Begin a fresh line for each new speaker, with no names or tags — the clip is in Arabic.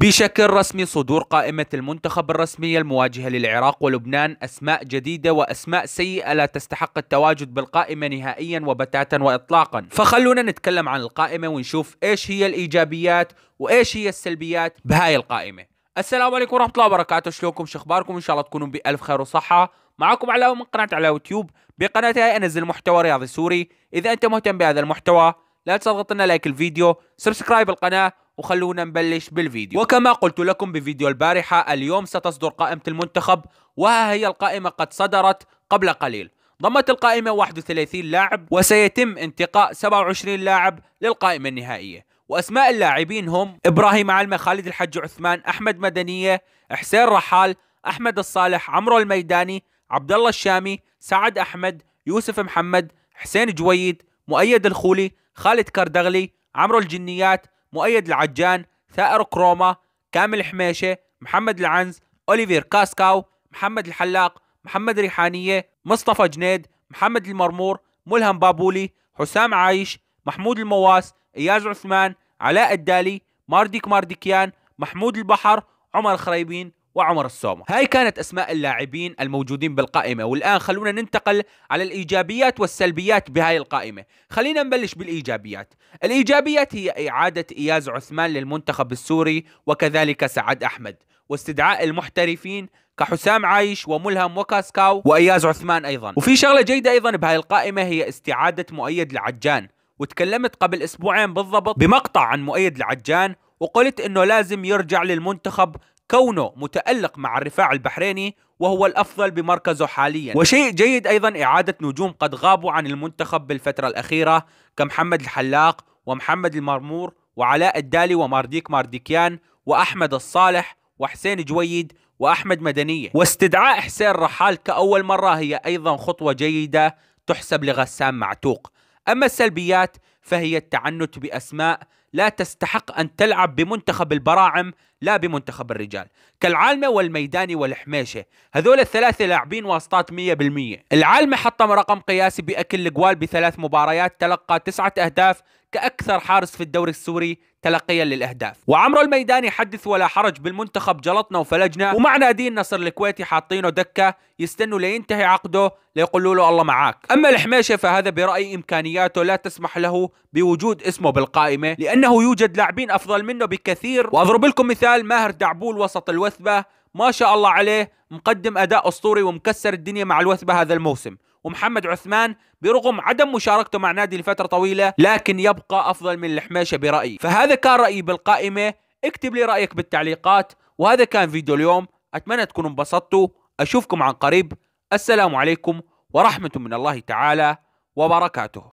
بشكل رسمي صدور قائمة المنتخب الرسمية المواجهة للعراق ولبنان أسماء جديدة وأسماء سيئة لا تستحق التواجد بالقائمة نهائيا وبتاتا وإطلاقا فخلونا نتكلم عن القائمة ونشوف إيش هي الإيجابيات وإيش هي السلبيات بهاي القائمة السلام عليكم ورحمة الله وبركاته شلونكم شخباركم إن شاء الله تكونوا بألف خير وصحة معكم علاء من قناة على يوتيوب بقناتي أنزل محتوى رياضي سوري إذا أنت مهتم بهذا المحتوى لا تضغط لنا لايك الفيديو سبسكرايب القناة وخلونا نبلش بالفيديو وكما قلت لكم بفيديو البارحة اليوم ستصدر قائمة المنتخب وها هي القائمة قد صدرت قبل قليل ضمت القائمة 31 لاعب وسيتم انتقاء 27 لاعب للقائمة النهائية وأسماء اللاعبين هم إبراهيم علمة خالد الحج عثمان أحمد مدنية حسين رحال أحمد الصالح عمرو الميداني عبد الله الشامي سعد أحمد يوسف محمد حسين جويد مؤيد الخولي خالد كردغلي عمرو الجنيات مؤيد العجان ثائر كروما كامل حميشه محمد العنز اوليفير كاسكاو محمد الحلاق محمد ريحانيه مصطفى جنيد محمد المرمور ملهم بابولي حسام عايش محمود المواس اياز عثمان علاء الدالي مارديك مارديكيان محمود البحر عمر خريبين وعمر السومر هاي كانت أسماء اللاعبين الموجودين بالقائمة والآن خلونا ننتقل على الإيجابيات والسلبيات بهاي القائمة خلينا نبلش بالإيجابيات الإيجابيات هي إعادة إياز عثمان للمنتخب السوري وكذلك سعد أحمد واستدعاء المحترفين كحسام عايش وملهم وكاسكاو وإياز عثمان أيضا وفي شغلة جيدة أيضا بهاي القائمة هي استعادة مؤيد العجان وتكلمت قبل أسبوعين بالضبط بمقطع عن مؤيد العجان وقلت انه لازم يرجع للمنتخب كونه متألق مع الرفاع البحريني وهو الأفضل بمركزه حاليا وشيء جيد أيضا إعادة نجوم قد غابوا عن المنتخب بالفترة الأخيرة كمحمد الحلاق ومحمد المرمور وعلاء الدالي ومارديك مارديكيان وأحمد الصالح وحسين جويد وأحمد مدنية واستدعاء حسين رحال كأول مرة هي أيضا خطوة جيدة تحسب لغسان معتوق أما السلبيات فهي التعنت بأسماء لا تستحق أن تلعب بمنتخب البراعم لا بمنتخب الرجال كالعالمة والميداني والحميشة هذول الثلاثة لاعبين واسطات 100% العالمة حطم رقم قياسي بأكل القوال بثلاث مباريات تلقى تسعة أهداف كأكثر حارس في الدوري السوري تلقيا للاهداف وعمرو الميداني حدث ولا حرج بالمنتخب جلطنا وفلجنا ومع نادي النصر الكويتي حاطينه دكه يستنوا لينتهي عقده ليقولوا له الله معاك اما الحميشه فهذا برايي امكانياته لا تسمح له بوجود اسمه بالقائمه لانه يوجد لاعبين افضل منه بكثير واضرب لكم مثال ماهر دعبول وسط الوثبه ما شاء الله عليه مقدم اداء اسطوري ومكسر الدنيا مع الوثبه هذا الموسم ومحمد عثمان برغم عدم مشاركته مع نادي لفترة طويلة لكن يبقى أفضل من الحميشة برأيي فهذا كان رأيي بالقائمة اكتب لي رأيك بالتعليقات وهذا كان فيديو اليوم أتمنى تكونوا انبسطتوا أشوفكم عن قريب السلام عليكم ورحمة من الله تعالى وبركاته